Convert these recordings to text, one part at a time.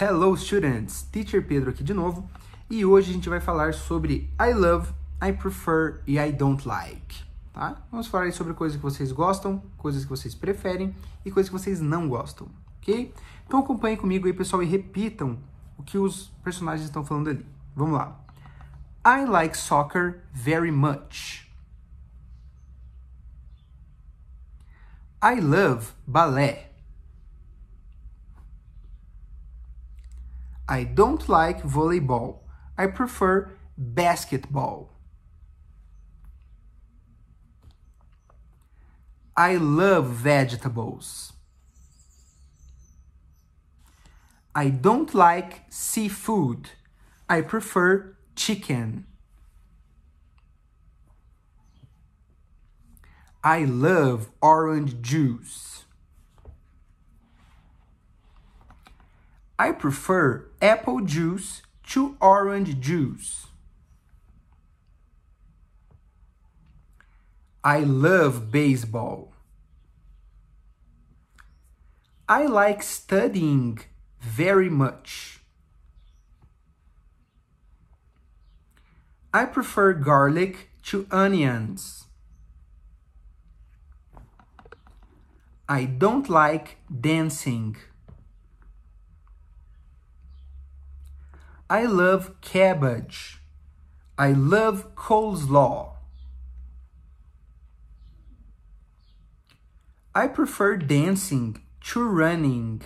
Hello students, teacher Pedro aqui de novo, e hoje a gente vai falar sobre I love, I prefer e I don't like, tá? Vamos falar sobre coisas que vocês gostam, coisas que vocês preferem e coisas que vocês não gostam, ok? Então acompanhem comigo aí, pessoal, e repitam o que os personagens estão falando ali. Vamos lá. I like soccer very much. I love ballet. I don't like volleyball. I prefer basketball. I love vegetables. I don't like seafood. I prefer chicken. I love orange juice. I prefer apple juice to orange juice. I love baseball. I like studying very much. I prefer garlic to onions. I don't like dancing. I love cabbage. I love coleslaw. I prefer dancing to running.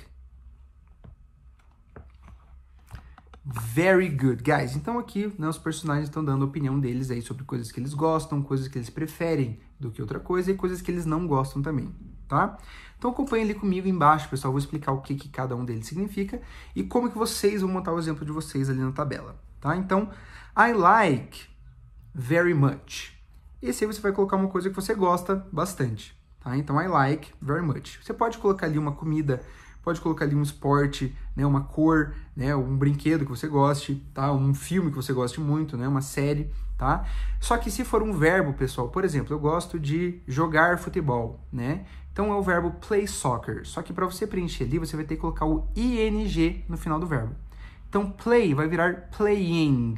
Very good, guys. Então aqui, né, os personagens estão dando a opinião deles aí sobre coisas que eles gostam, coisas que eles preferem do que outra coisa e coisas que eles não gostam também tá? Então acompanha ali comigo embaixo, pessoal, vou explicar o que, que cada um deles significa e como que vocês vão montar o exemplo de vocês ali na tabela, tá? Então, I like very much. Esse aí você vai colocar uma coisa que você gosta bastante, tá? Então, I like very much. Você pode colocar ali uma comida pode colocar ali um esporte, né, uma cor, né, um brinquedo que você goste, tá? Um filme que você goste muito, né, uma série, tá? Só que se for um verbo, pessoal, por exemplo, eu gosto de jogar futebol, né? Então é o verbo play soccer. Só que para você preencher ali, você vai ter que colocar o ing no final do verbo. Então play vai virar playing,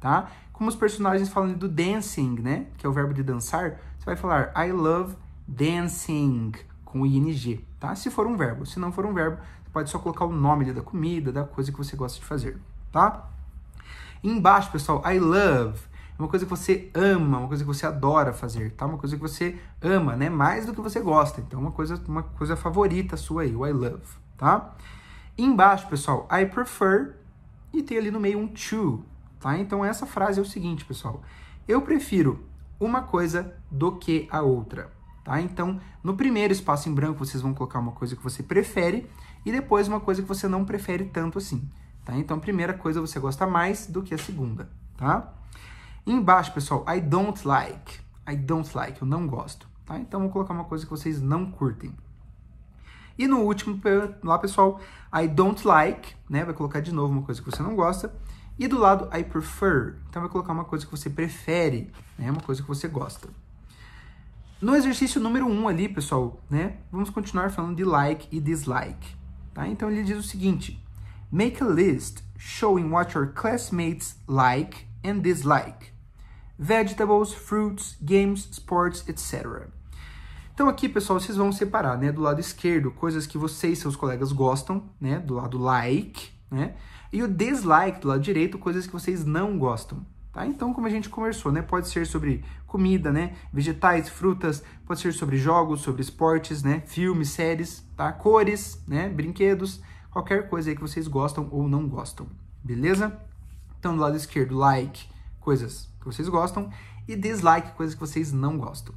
tá? Como os personagens falando do dancing, né, que é o verbo de dançar, você vai falar I love dancing com o ing, tá? Se for um verbo. Se não for um verbo, você pode só colocar o nome da comida, da coisa que você gosta de fazer, tá? embaixo, pessoal, I love é uma coisa que você ama, uma coisa que você adora fazer, tá? Uma coisa que você ama, né? Mais do que você gosta. Então, uma coisa, uma coisa favorita sua aí, o I love, tá? embaixo, pessoal, I prefer e tem ali no meio um to, tá? Então, essa frase é o seguinte, pessoal. Eu prefiro uma coisa do que a outra. Tá? Então, no primeiro espaço em branco, vocês vão colocar uma coisa que você prefere e depois uma coisa que você não prefere tanto assim. Tá? Então, a primeira coisa você gosta mais do que a segunda. Tá? E embaixo, pessoal, I don't like. I don't like, eu não gosto. Tá? Então, vou colocar uma coisa que vocês não curtem. E no último, lá, pessoal, I don't like, né? Vai colocar de novo uma coisa que você não gosta. E do lado, I prefer. Então, vai colocar uma coisa que você prefere, né? Uma coisa que você gosta. No exercício número 1 um ali, pessoal, né? Vamos continuar falando de like e dislike, tá? Então ele diz o seguinte: Make a list showing what your classmates like and dislike. Vegetables, fruits, games, sports, etc. Então aqui, pessoal, vocês vão separar, né, do lado esquerdo, coisas que vocês e seus colegas gostam, né, do lado like, né? E o dislike do lado direito, coisas que vocês não gostam. Tá? Então, como a gente conversou, né? Pode ser sobre comida, né? Vegetais, frutas, pode ser sobre jogos, sobre esportes, né? Filmes, séries, tá? Cores, né? Brinquedos, qualquer coisa aí que vocês gostam ou não gostam. Beleza? Então, do lado esquerdo, like, coisas que vocês gostam e dislike, coisas que vocês não gostam.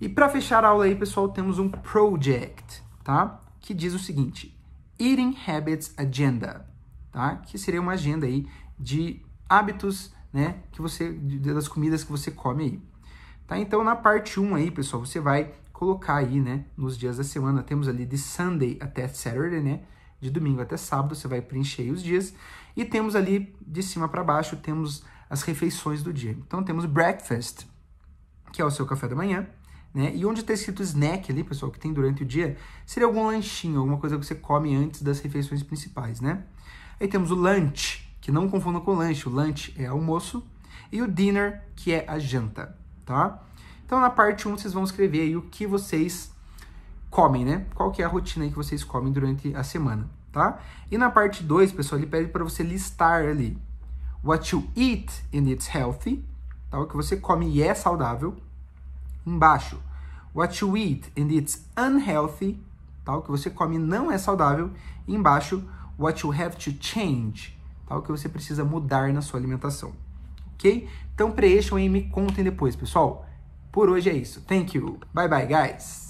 E para fechar a aula aí, pessoal, temos um project, tá? Que diz o seguinte: Eating Habits Agenda, tá? Que seria uma agenda aí de hábitos né, que você das comidas que você come aí. Tá? Então na parte 1 aí, pessoal, você vai colocar aí, né, nos dias da semana, temos ali de Sunday até Saturday, né? De domingo até sábado, você vai preencher os dias e temos ali de cima para baixo temos as refeições do dia. Então temos breakfast, que é o seu café da manhã, né? E onde está escrito snack ali, pessoal, que tem durante o dia, seria algum lanchinho, alguma coisa que você come antes das refeições principais, né? Aí temos o lunch, que não confunda com lanche. O lunch é almoço e o dinner, que é a janta, tá? Então, na parte 1, vocês vão escrever aí o que vocês comem, né? Qual que é a rotina aí que vocês comem durante a semana, tá? E na parte 2, pessoal, ele pede para você listar ali what you eat and it's healthy, tá? O que você come e é saudável. Embaixo, what you eat and it's unhealthy, tá? O que você come não é saudável. E embaixo, what you have to change, algo tá? que você precisa mudar na sua alimentação. Ok? Então preencham e me contem depois, pessoal. Por hoje é isso. Thank you. Bye bye, guys.